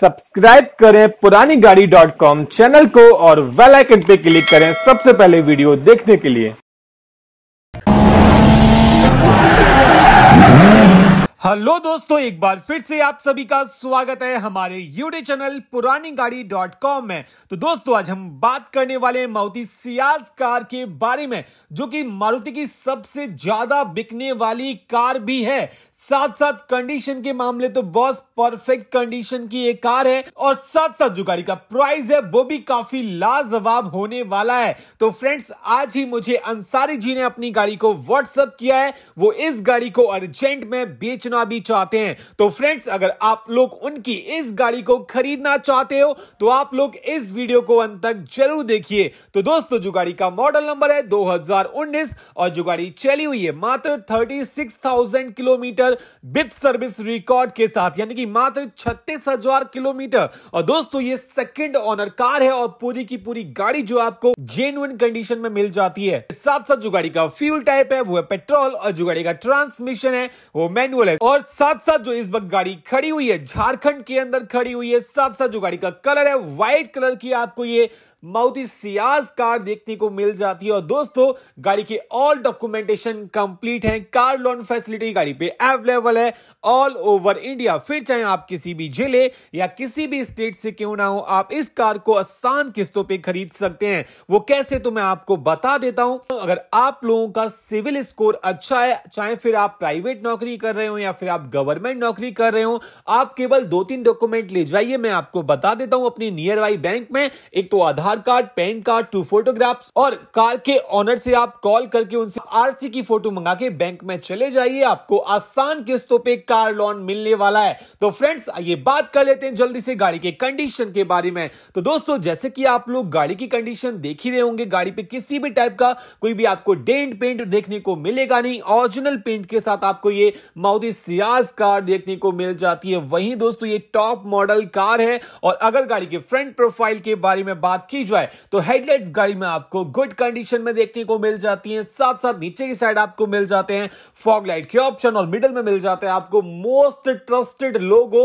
subscribe करें पुरानी गाड़ी डॉट कॉम चैनल को और वेल आइकन पे क्लिक करें सबसे पहले वीडियो देखने के लिए हेलो दोस्तों एक बार फिर से आप सभी का स्वागत है हमारे यूट्यूब चैनल पुरानी गाड़ी डॉट कॉम में तो दोस्तों आज हम बात करने वाले हैं मारुति सियाज कार के बारे में जो कि मारुति की सबसे ज्यादा बिकने वाली कार भी है साथ साथ कंडीशन के मामले तो बॉस परफेक्ट कंडीशन की ये कार है और साथ साथ जो गाड़ी का प्राइस है वो भी काफी लाजवाब होने वाला है तो फ्रेंड्स आज ही मुझे अंसारी जी ने अपनी गाड़ी को व्हाट्सअप किया है वो इस गाड़ी को अर्जेंट में बेचना भी चाहते हैं तो फ्रेंड्स अगर आप लोग उनकी इस गाड़ी को खरीदना चाहते हो तो आप लोग इस वीडियो को अंत तक जरूर देखिए तो दोस्तों जो गाड़ी का मॉडल नंबर है दो और जो गाड़ी चली हुई है मात्र thirty kilometre kilometre with service record के साथ यानी कि मात्र छत्तीस हजार किलोमीटर और दोस्तों ये सेकंड ऑनर कार है और पूरी की पूरी गाड़ी जो आपको जेनुअन कंडीशन में मिल जाती है साथ साथ जो गाड़ी का फ्यूल टाइप है वो है पेट्रोल और जो गाड़ी का ट्रांसमिशन है वो मैनुअल है और साथ साथ जो इस वक्त गाड़ी खड़ी हुई है झारखंड के अंदर खड़ी हुई है साथ साथ जो गाड़ी का कलर है व्हाइट कलर की आपको ये मारुति सियाज कार देखने को मिल जाती है और दोस्तों गाड़ी के ऑल डॉक्यूमेंटेशन कंप्लीट है कार लोन फैसिलिटी गाड़ी पे अवेलेबल है ऑल ओवर इंडिया फिर चाहे आप किसी भी जिले या किसी भी स्टेट से क्यों ना हो आप इस कार को आसान किस्तों पे खरीद सकते हैं वो कैसे तो मैं आपको बता देता हूं तो अगर आप लोगों का सिविल स्कोर अच्छा है चाहे फिर आप प्राइवेट नौकरी कर रहे हो या फिर आप गवर्नमेंट नौकरी कर रहे हो आप केवल दो तीन डॉक्यूमेंट ले जाइए मैं आपको बता देता हूं अपनी नियर बाई बैंक में एक तो Aadhaar Aadhaar card pan card two photographs और कार के ऑनर से आप कॉल करके उनसे आरसी की फोटो मंगा के बैंक में चले जाइए आपको आसान किस्तों पे कार लोन मिलने वाला है तो फ्रेंड्स आइए बात कर लेते हैं जल्दी से गाड़ी के कंडीशन के बारे में तो दोस्तों जैसे कि आप लोग गाड़ी की कंडीशन देख ही रहे होंगे गाड़ी पे किसी भी टाइप का कोई भी आपको डेंट पेंट देखने को मिलेगा नहीं ओरिजिनल पेंट के साथ आपको ये माउदी सियाज कार देखने को मिल जाती है वही दोस्तों ये टॉप मॉडल कार है और अगर गाड़ी के फ्रंट प्रोफाइल के बारे में बात की की जाए तो हेडलाइट्स गाड़ी में आपको गुड कंडीशन में देखने को मिल जाती है साथ साथ नीचे की साइड आपको मिल जाते हैं फॉग लाइट के ऑप्शन और मिडल में मिल जाते हैं आपको मोस्ट ट्रस्टेड लोगो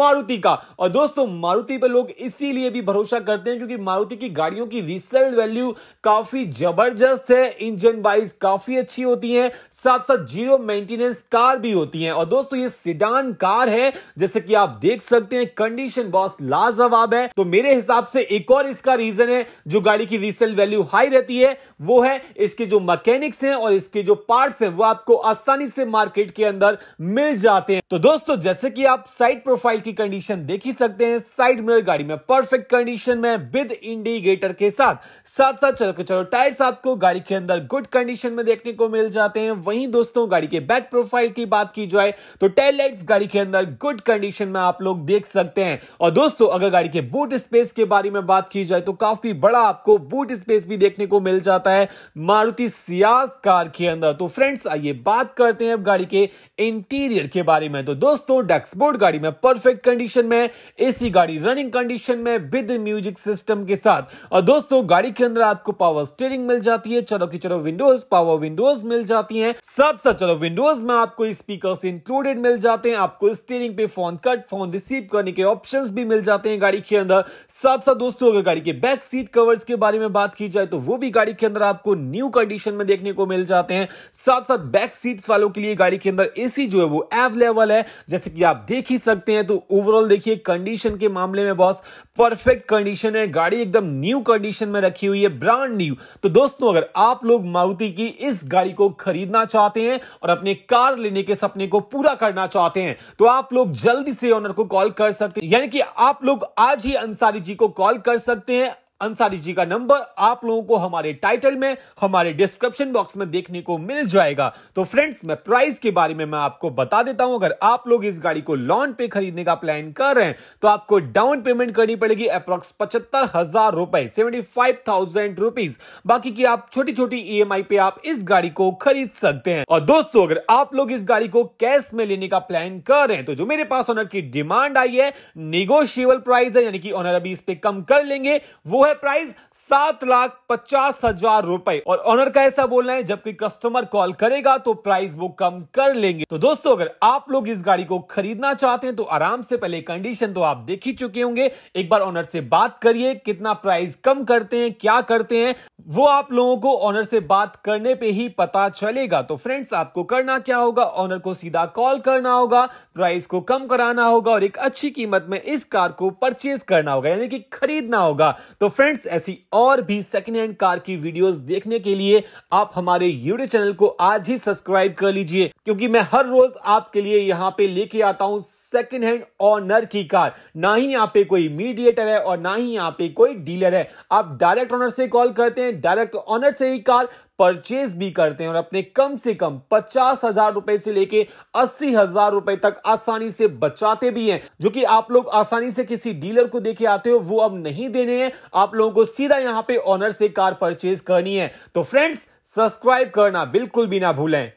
मारुति का और दोस्तों मारुति पर लोग इसीलिए भी भरोसा करते हैं क्योंकि मारुति की गाड़ियों की रीसेल वैल्यू काफी जबरदस्त है इंजन वाइज काफी अच्छी होती है साथ साथ जीरो मेंटेनेंस कार भी होती है और दोस्तों ये सिडान कार है जैसे कि आप देख सकते हैं कंडीशन बहुत लाजवाब है तो मेरे हिसाब से एक और इसका रीजन रीजन है जो गाड़ी की रीसेल वैल्यू हाई रहती है वो है इसके जो मैकेनिक्स हैं और इसके जो पार्ट्स हैं वो आपको आसानी से मार्केट के अंदर मिल जाते हैं तो दोस्तों जैसे कि आप साइड प्रोफाइल की कंडीशन देख ही सकते हैं साइड मिरर गाड़ी में परफेक्ट कंडीशन में विद इंडिकेटर के साथ साथ साथ चलो के चलो टायर्स आपको गाड़ी के अंदर गुड कंडीशन में देखने को मिल जाते हैं वहीं दोस्तों गाड़ी के बैक प्रोफाइल की बात की जाए तो टेल लाइट्स गाड़ी के अंदर गुड कंडीशन में आप लोग देख सकते हैं और दोस्तों अगर गाड़ी के बूट स्पेस के बारे में बात की जाए तो काफी बड़ा आपको बूट स्पेस भी देखने को मिल जाता है मारुति सियास कार के अंदर तो फ्रेंड्स आइए बात करते हैं अब गाड़ी के इंटीरियर के बारे में तो दोस्तों डैक्सबोर्ड गाड़ी में परफेक्ट कंडीशन में एसी गाड़ी रनिंग कंडीशन में विद म्यूजिक सिस्टम के साथ और दोस्तों गाड़ी के अंदर आपको पावर स्टेयरिंग मिल जाती है चलो की चलो विंडोज पावर विंडोज मिल जाती है साथ साथ चलो विंडोज में आपको स्पीकर इंक्लूडेड मिल जाते हैं आपको स्टेयरिंग पे फोन कट फोन रिसीव करने के ऑप्शन भी मिल जाते हैं गाड़ी के अंदर साथ साथ दोस्तों अगर गाड़ी के बैक बैक सीट कवर्स के बारे में बात की जाए तो वो भी गाड़ी के अंदर आपको न्यू कंडीशन में देखने को मिल जाते हैं साथ साथ बैक सीट्स वालों के लिए गाड़ी के अंदर एसी जो है वो अवेलेबल है जैसे कि आप देख ही सकते हैं तो ओवरऑल देखिए कंडीशन के मामले में बॉस परफेक्ट कंडीशन है गाड़ी एकदम न्यू कंडीशन में रखी हुई है ब्रांड न्यू तो दोस्तों अगर आप लोग मारुति की इस गाड़ी को खरीदना चाहते हैं और अपने कार लेने के सपने को पूरा करना चाहते हैं तो आप लोग जल्दी से ओनर को कॉल कर सकते हैं यानी कि आप लोग आज ही अंसारी जी को कॉल कर सकते हैं अंसारी जी का नंबर आप लोगों को हमारे टाइटल में हमारे डिस्क्रिप्शन बॉक्स में देखने को मिल जाएगा तो फ्रेंड्स मैं प्राइस के बारे में मैं आपको बता देता हूं अगर आप लोग इस गाड़ी को लोन पे खरीदने का प्लान कर रहे हैं तो आपको डाउन पेमेंट करनी पड़ेगी अप्रोक्स पचहत्तर हजार रुपए सेवेंटी फाइव थाउजेंड रुपीज बाकी की आप छोटी छोटी ई पे आप इस गाड़ी को खरीद सकते हैं और दोस्तों अगर आप लोग इस गाड़ी को कैश में लेने का प्लान कर रहे हैं तो जो मेरे पास ऑनर की डिमांड आई है निगोशिएबल प्राइस है यानी कि ऑनर अभी इस पे कम कर लेंगे वो है price सात लाख पचास हजार रुपए और ऑनर का ऐसा बोलना है जबकि कस्टमर कॉल करेगा तो प्राइस वो कम कर लेंगे तो दोस्तों अगर आप लोग इस गाड़ी को खरीदना चाहते हैं तो आराम से पहले कंडीशन तो आप देख ही चुके होंगे एक बार ऑनर से बात करिए कितना प्राइस कम करते हैं क्या करते हैं वो आप लोगों को ऑनर से बात करने पे ही पता चलेगा तो फ्रेंड्स आपको करना क्या होगा ऑनर को सीधा कॉल करना होगा प्राइस को कम कराना होगा और एक अच्छी कीमत में इस कार को परचेज करना होगा यानी कि खरीदना होगा तो फ्रेंड्स ऐसी और भी सेकेंड हैंड कार की वीडियोस देखने के लिए आप हमारे यूट्यूब चैनल को आज ही सब्सक्राइब कर लीजिए क्योंकि मैं हर रोज आपके लिए यहाँ पे लेके आता हूँ सेकेंड हैंड ऑनर की कार ना ही यहाँ पे कोई मीडिएटर है और ना ही यहाँ पे कोई डीलर है आप डायरेक्ट ऑनर से कॉल करते हैं डायरेक्ट ऑनर से ही कार परचेज भी करते हैं और अपने कम से कम पचास हजार रुपए से लेके अस्सी हजार रुपए तक आसानी से बचाते भी हैं जो कि आप लोग आसानी से किसी डीलर को देके आते हो वो अब नहीं देने हैं आप लोगों को सीधा यहां पे ऑनर से कार परचेज करनी है तो फ्रेंड्स सब्सक्राइब करना बिल्कुल भी ना भूलें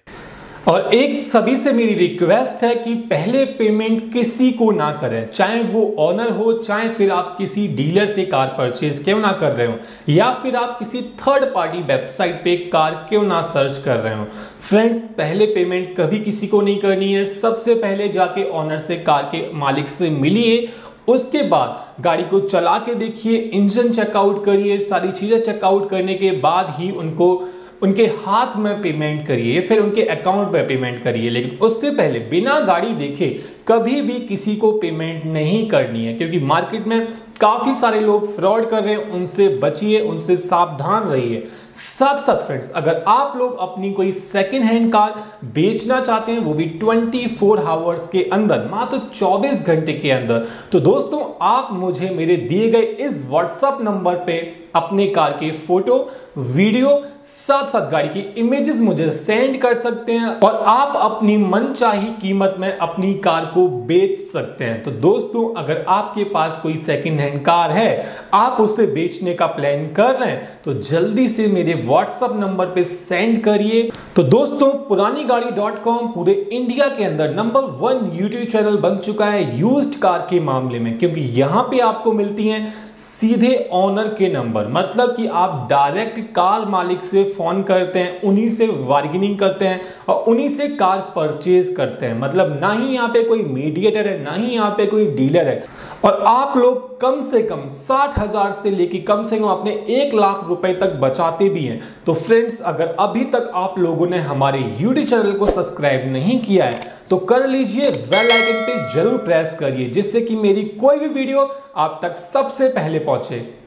और एक सभी से मेरी रिक्वेस्ट है कि पहले पेमेंट किसी को ना करें चाहे वो ऑनर हो चाहे फिर आप किसी डीलर से कार परचेज क्यों ना कर रहे हो या फिर आप किसी थर्ड पार्टी वेबसाइट पे कार क्यों ना सर्च कर रहे हो फ्रेंड्स पहले पेमेंट कभी किसी को नहीं करनी है सबसे पहले जाके ऑनर से कार के मालिक से मिलिए उसके बाद गाड़ी को चला के देखिए इंजन चेकआउट करिए सारी चीज़ें चेकआउट करने के बाद ही उनको उनके हाथ में पेमेंट करिए फिर उनके अकाउंट में पेमेंट करिए लेकिन उससे पहले बिना गाड़ी देखे कभी भी किसी को पेमेंट नहीं करनी है क्योंकि मार्केट में काफ़ी सारे लोग फ्रॉड कर रहे हैं उनसे बचिए उनसे सावधान रहिए साथ साथ फ्रेंड्स अगर आप लोग अपनी कोई सेकेंड हैंड कार बेचना चाहते हैं वो भी 24 फोर आवर्स के अंदर मात्र तो 24 घंटे के अंदर तो दोस्तों आप मुझे मेरे दिए गए इस व्हाट्सएप नंबर पे अपने कार के फोटो वीडियो साथ साथ गाड़ी की इमेजेस मुझे सेंड कर सकते हैं और आप अपनी मनचाही कीमत में अपनी कार को बेच सकते हैं तो दोस्तों अगर आपके पास कोई सेकेंड अहंकार है आप उसे बेचने का प्लान कर रहे हैं तो जल्दी से मेरे व्हाट्सएप नंबर पे सेंड करिए तो दोस्तों पुरानी गाड़ी डॉट कॉम पूरे इंडिया के अंदर नंबर वन यूट्यूब चैनल बन चुका है यूज्ड कार के मामले में क्योंकि यहां पे आपको मिलती हैं सीधे ऑनर के नंबर मतलब कि आप डायरेक्ट कार मालिक से फ़ोन करते हैं उन्हीं से बार्गेनिंग करते हैं और उन्हीं से कार परचेज करते हैं मतलब ना ही यहाँ पे कोई मीडिएटर है ना ही यहाँ पे कोई डीलर है और आप लोग कम से कम साठ हज़ार से लेके कम से कम अपने एक लाख रुपए तक बचाते भी हैं तो फ्रेंड्स अगर अभी तक आप लोगों ने हमारे यूट्यूब चैनल को सब्सक्राइब नहीं किया है तो कर लीजिए वेल आइकन पे जरूर प्रेस करिए जिससे कि मेरी कोई भी वीडियो आप तक सबसे पहले पहले पहुंचे